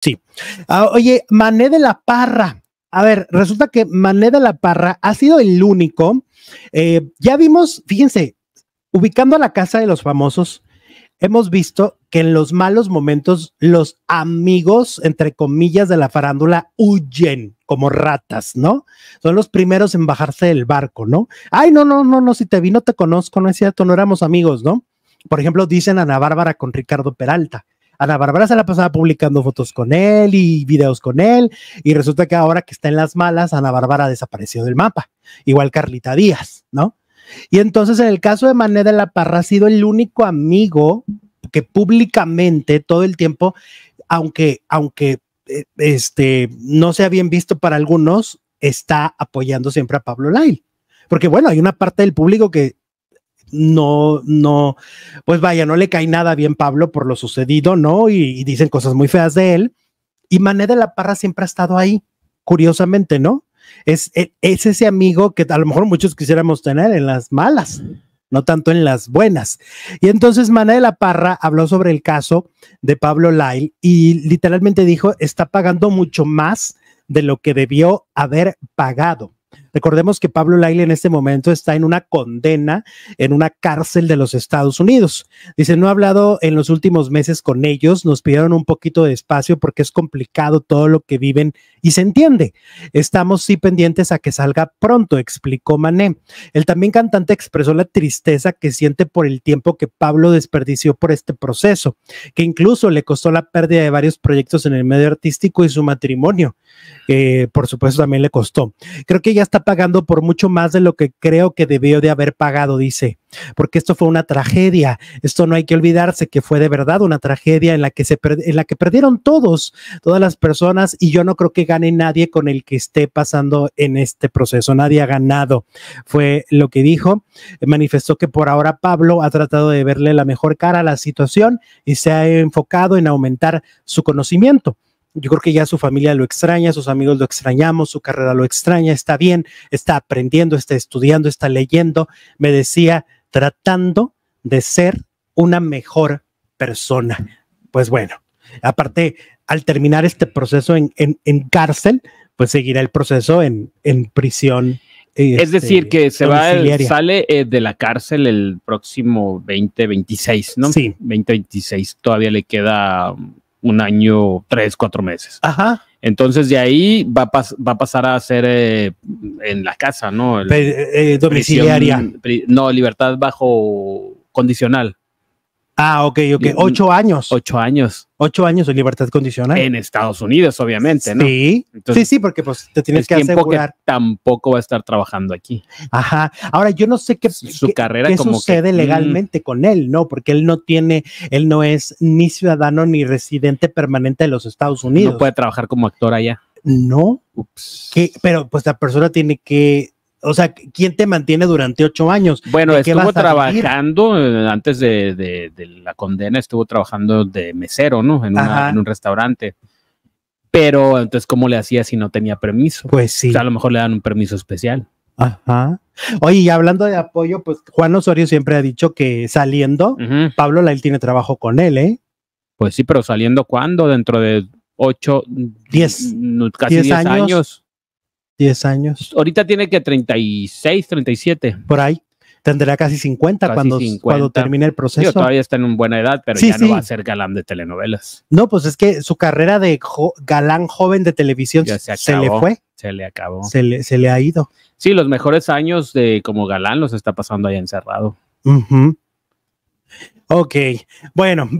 Sí. Ah, oye, Mané de la Parra. A ver, resulta que Mané de la Parra ha sido el único. Eh, ya vimos, fíjense, ubicando a la casa de los famosos, hemos visto que en los malos momentos los amigos, entre comillas, de la farándula huyen como ratas, ¿no? Son los primeros en bajarse del barco, ¿no? Ay, no, no, no, no, si te vi no te conozco, no es cierto, no éramos amigos, ¿no? Por ejemplo, dicen Ana Bárbara con Ricardo Peralta. Ana Bárbara se la pasaba publicando fotos con él y videos con él, y resulta que ahora que está en las malas, Ana Bárbara desapareció del mapa, igual Carlita Díaz, ¿no? Y entonces en el caso de Mané de la Parra ha sido el único amigo que públicamente todo el tiempo, aunque, aunque eh, este, no sea bien visto para algunos, está apoyando siempre a Pablo Lail. Porque bueno, hay una parte del público que no, no, pues vaya, no le cae nada bien Pablo por lo sucedido, ¿no? Y, dicen cosas muy feas de él. Y Mané de la Parra siempre ha estado ahí, curiosamente, ¿no? Es, e, es, ese amigo que a lo mejor muchos quisiéramos tener en las malas, no tanto en las buenas. Y entonces Mané de la Parra habló sobre el caso de Pablo Lyle y literalmente dijo, está pagando mucho más de lo que debió haber pagado. Recordemos que Pablo Laila en este momento está en una condena en una cárcel de los Estados Unidos. Dice, no ha hablado en los últimos meses con ellos, nos pidieron un poquito de espacio porque es complicado todo lo que viven y se entiende. Estamos sí pendientes a que salga pronto, explicó Mané. El también cantante expresó la tristeza que siente por el tiempo que Pablo desperdició por este proceso, que incluso le costó la pérdida de varios proyectos en el medio artístico y su matrimonio. que por supuesto, también le costó. Creo que ya está pagando por mucho más de lo que creo que debió de haber pagado, dice, porque esto fue una tragedia. Esto no hay que olvidarse que fue de verdad una tragedia en la que se en la que perdieron todos, todas las personas y yo no creo que gane nadie con el que esté pasando en este proceso. Nadie ha ganado. Fue lo que dijo. Manifestó que por ahora Pablo ha tratado de verle la mejor cara a la situación y se ha enfocado en aumentar su conocimiento yo creo que ya su familia lo extraña, sus amigos lo extrañamos, su carrera lo extraña, está bien, está aprendiendo, está estudiando, está leyendo, me decía, tratando de ser una mejor persona. Pues bueno, aparte, al terminar este proceso en, cárcel, pues seguirá el proceso en, prisión. es este, decir, que se va, sale eh, de la cárcel el próximo 2026, ¿no? Sí. 2026, todavía le queda um, un año, tres, cuatro meses. Ajá. Entonces de ahí va a, va a pasar a ser eh, en la casa, ¿no? Eh, eh, domiciliaria. no, libertad bajo condicional. Ah, ok, ok. Ocho años. Ocho años. Ocho años de libertad condicional. En Estados Unidos, obviamente, ¿no? Sí. sí, sí, porque pues te tienes que asegurar. Que tampoco va a estar trabajando aquí. Ajá. Ahora, yo no sé qué, Su carrera sucede mm. legalmente con él, ¿no? Porque él no tiene, él no es ni ciudadano ni residente permanente de los Estados Unidos. No puede trabajar como actor allá. No. Ups. pero pues la persona tiene que o sea, ¿quién te mantiene durante ocho años? Bueno, estuvo trabajando eh, antes de, la condena, estuvo trabajando de mesero, ¿no? En, un restaurante. Pero entonces, ¿cómo le hacía si no tenía permiso? Pues sí. O sea, a lo mejor le dan un permiso especial. Ajá. Oye, y hablando de apoyo, pues Juan Osorio siempre ha dicho que saliendo, Pablo Lail tiene trabajo con él, ¿eh? Pues sí, pero saliendo cuándo? Dentro de ocho, diez, casi diez, años 10 años. Pues, ahorita tiene que 36, 37. Por ahí. Tendrá casi 50, cuando, cuando termine el proceso. todavía está en buena edad, pero ya no va a ser galán de telenovelas. No, pues es que su carrera de galán joven de televisión se, le fue. Se le acabó. Se le, ha ido. Sí, los mejores años de como galán los está pasando ahí encerrado. Ok, bueno.